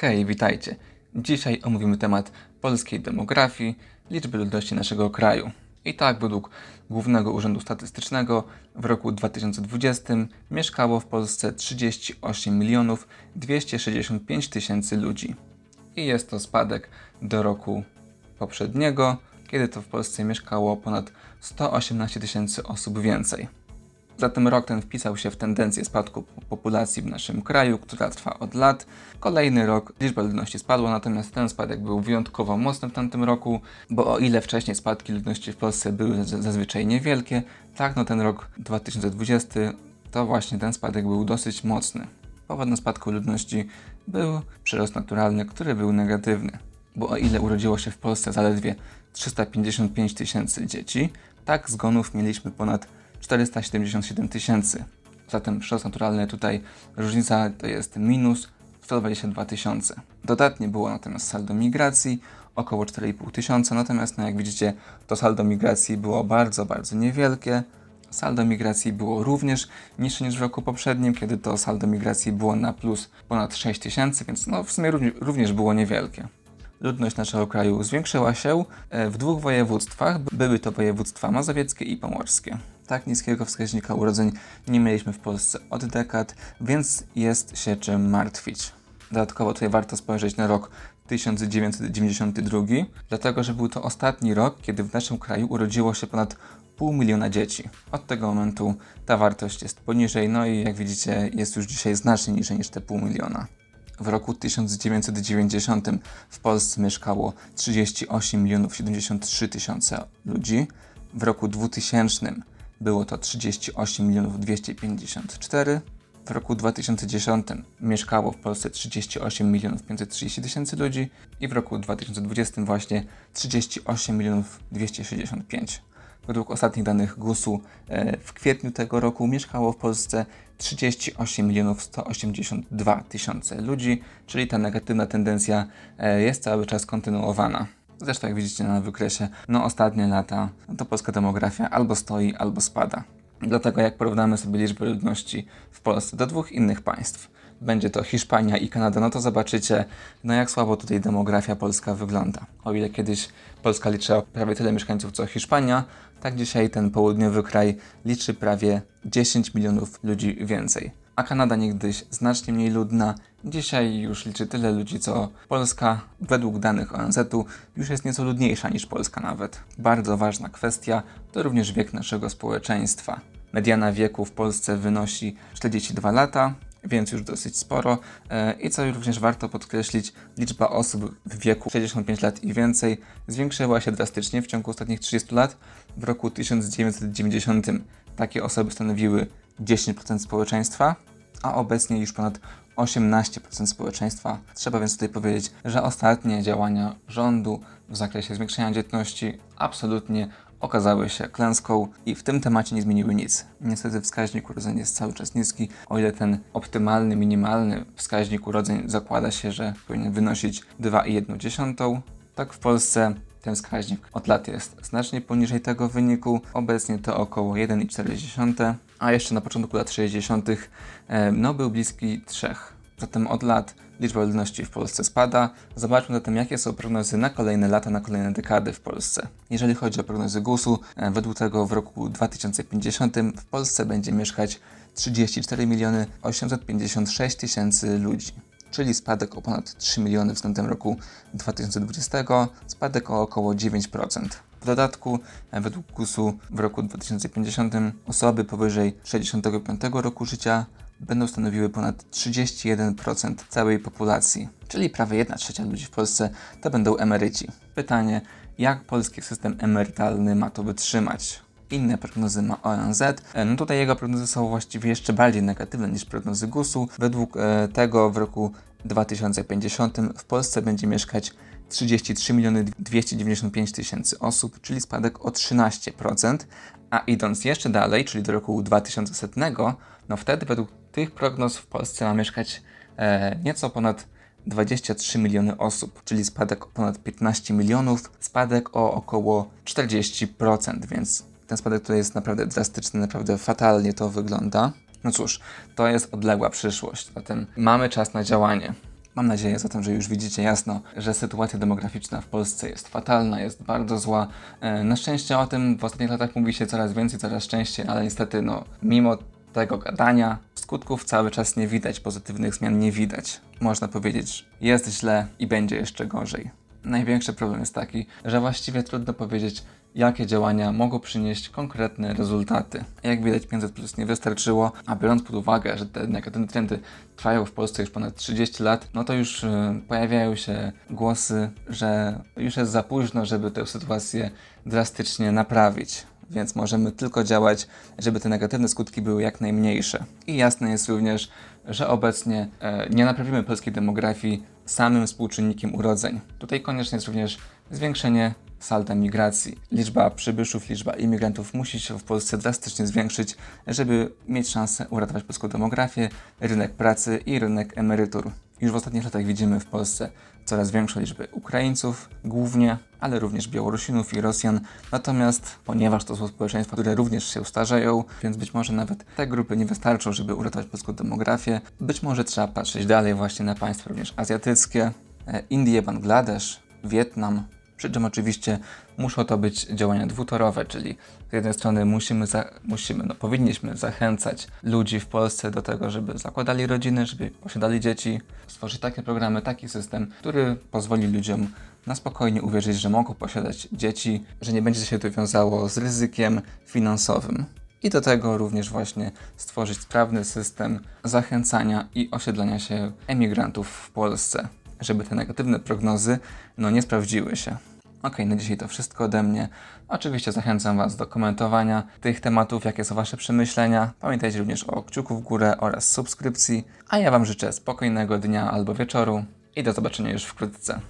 Hej, witajcie. Dzisiaj omówimy temat polskiej demografii, liczby ludności naszego kraju. I tak, według Głównego Urzędu Statystycznego w roku 2020 mieszkało w Polsce 38 265 tysięcy ludzi. I jest to spadek do roku poprzedniego, kiedy to w Polsce mieszkało ponad 118 tysięcy osób więcej. Zatem rok ten wpisał się w tendencję spadku populacji w naszym kraju, która trwa od lat. Kolejny rok liczba ludności spadła, natomiast ten spadek był wyjątkowo mocny w tamtym roku, bo o ile wcześniej spadki ludności w Polsce były zazwyczaj niewielkie, tak no ten rok 2020 to właśnie ten spadek był dosyć mocny. Powodem spadku ludności był przyrost naturalny, który był negatywny, bo o ile urodziło się w Polsce zaledwie 355 tysięcy dzieci, tak zgonów mieliśmy ponad 477 tysięcy. Zatem przez naturalny tutaj różnica to jest minus 122 tysiące. Dodatnie było natomiast saldo migracji około 4,5 tysiąca, natomiast no jak widzicie to saldo migracji było bardzo, bardzo niewielkie. Saldo migracji było również niższe niż w roku poprzednim, kiedy to saldo migracji było na plus ponad 6 tysięcy, więc no w sumie również było niewielkie ludność naszego kraju zwiększyła się e, w dwóch województwach. Były to województwa mazowieckie i pomorskie. Tak niskiego wskaźnika urodzeń nie mieliśmy w Polsce od dekad, więc jest się czym martwić. Dodatkowo tutaj warto spojrzeć na rok 1992, dlatego że był to ostatni rok, kiedy w naszym kraju urodziło się ponad pół miliona dzieci. Od tego momentu ta wartość jest poniżej, no i jak widzicie jest już dzisiaj znacznie niżej niż te pół miliona. W roku 1990 w Polsce mieszkało 38 milionów 73 tysiące ludzi, w roku 2000 było to 38 254 w roku 2010 mieszkało w Polsce 38 530 tysięcy ludzi i w roku 2020 właśnie 38 265. Według ostatnich danych GUS-u e, w kwietniu tego roku mieszkało w Polsce 38 182 tysiące ludzi, czyli ta negatywna tendencja e, jest cały czas kontynuowana. Zresztą jak widzicie na wykresie, no ostatnie lata to polska demografia albo stoi, albo spada. Dlatego jak porównamy sobie liczbę ludności w Polsce do dwóch innych państw, będzie to Hiszpania i Kanada, no to zobaczycie, no jak słabo tutaj demografia polska wygląda. O ile kiedyś Polska liczyła prawie tyle mieszkańców co Hiszpania, tak dzisiaj ten południowy kraj liczy prawie 10 milionów ludzi więcej. A Kanada niegdyś znacznie mniej ludna Dzisiaj już liczy tyle ludzi, co Polska. Według danych ONZ-u już jest nieco ludniejsza niż Polska nawet. Bardzo ważna kwestia to również wiek naszego społeczeństwa. Mediana wieku w Polsce wynosi 42 lata, więc już dosyć sporo. E, I co również warto podkreślić, liczba osób w wieku 65 lat i więcej zwiększyła się drastycznie w ciągu ostatnich 30 lat. W roku 1990 takie osoby stanowiły 10% społeczeństwa, a obecnie już ponad 18% społeczeństwa. Trzeba więc tutaj powiedzieć, że ostatnie działania rządu w zakresie zwiększenia dzietności absolutnie okazały się klęską i w tym temacie nie zmieniły nic. Niestety wskaźnik urodzeń jest cały czas niski, o ile ten optymalny, minimalny wskaźnik urodzeń zakłada się, że powinien wynosić 2,1, tak w Polsce ten wskaźnik od lat jest znacznie poniżej tego wyniku. Obecnie to około 1,4 a jeszcze na początku lat 60. E, no, był bliski 3. Zatem od lat liczba ludności w Polsce spada. Zobaczmy zatem, jakie są prognozy na kolejne lata, na kolejne dekady w Polsce. Jeżeli chodzi o prognozy GUS-u, e, według tego w roku 2050 w Polsce będzie mieszkać 34 miliony 856 tysięcy ludzi czyli spadek o ponad 3 miliony względem roku 2020, spadek o około 9%. W dodatku, e, według GUS-u w roku 2050 osoby powyżej 65 roku życia będą stanowiły ponad 31% całej populacji, czyli prawie 1 trzecia ludzi w Polsce to będą emeryci. Pytanie, jak polski system emerytalny ma to wytrzymać? Inne prognozy ma ONZ. E, no tutaj jego prognozy są właściwie jeszcze bardziej negatywne niż prognozy GUS-u. Według e, tego w roku 2050 w Polsce będzie mieszkać 33 miliony 295 tysięcy osób, czyli spadek o 13%, a idąc jeszcze dalej, czyli do roku 2100, no wtedy według tych prognoz w Polsce ma mieszkać e, nieco ponad 23 miliony osób, czyli spadek o ponad 15 milionów, spadek o około 40%, więc ten spadek tutaj jest naprawdę drastyczny, naprawdę fatalnie to wygląda. No cóż, to jest odległa przyszłość, zatem mamy czas na działanie. Mam nadzieję zatem, że już widzicie jasno, że sytuacja demograficzna w Polsce jest fatalna, jest bardzo zła. E, na szczęście o tym w ostatnich latach mówi się coraz więcej, coraz częściej, ale niestety, no, mimo tego gadania, skutków cały czas nie widać, pozytywnych zmian nie widać. Można powiedzieć, jest źle i będzie jeszcze gorzej największy problem jest taki, że właściwie trudno powiedzieć, jakie działania mogą przynieść konkretne rezultaty. Jak widać 500 plus nie wystarczyło, a biorąc pod uwagę, że te negatywne trendy trwają w Polsce już ponad 30 lat, no to już y, pojawiają się głosy, że już jest za późno, żeby tę sytuację drastycznie naprawić więc możemy tylko działać, żeby te negatywne skutki były jak najmniejsze. I jasne jest również, że obecnie e, nie naprawimy polskiej demografii samym współczynnikiem urodzeń. Tutaj konieczne jest również zwiększenie salda migracji. Liczba przybyszów, liczba imigrantów musi się w Polsce drastycznie zwiększyć, żeby mieć szansę uratować polską demografię, rynek pracy i rynek emerytur. Już w ostatnich latach widzimy w Polsce coraz większą liczbę Ukraińców, głównie, ale również Białorusinów i Rosjan. Natomiast, ponieważ to są społeczeństwa, które również się starzeją, więc być może nawet te grupy nie wystarczą, żeby uratować polską demografię. Być może trzeba patrzeć dalej właśnie na państwa również azjatyckie, e, Indie, Bangladesz, Wietnam, przy czym oczywiście muszą to być działania dwutorowe, czyli z jednej strony musimy, za, musimy no powinniśmy zachęcać ludzi w Polsce do tego, żeby zakładali rodziny, żeby posiadali dzieci, stworzyć takie programy, taki system, który pozwoli ludziom na spokojnie uwierzyć, że mogą posiadać dzieci, że nie będzie się to wiązało z ryzykiem finansowym. I do tego również właśnie stworzyć sprawny system zachęcania i osiedlania się emigrantów w Polsce, żeby te negatywne prognozy no, nie sprawdziły się. Ok, na dzisiaj to wszystko ode mnie. Oczywiście zachęcam Was do komentowania tych tematów, jakie są Wasze przemyślenia. Pamiętajcie również o kciuku w górę oraz subskrypcji. A ja Wam życzę spokojnego dnia albo wieczoru i do zobaczenia już wkrótce.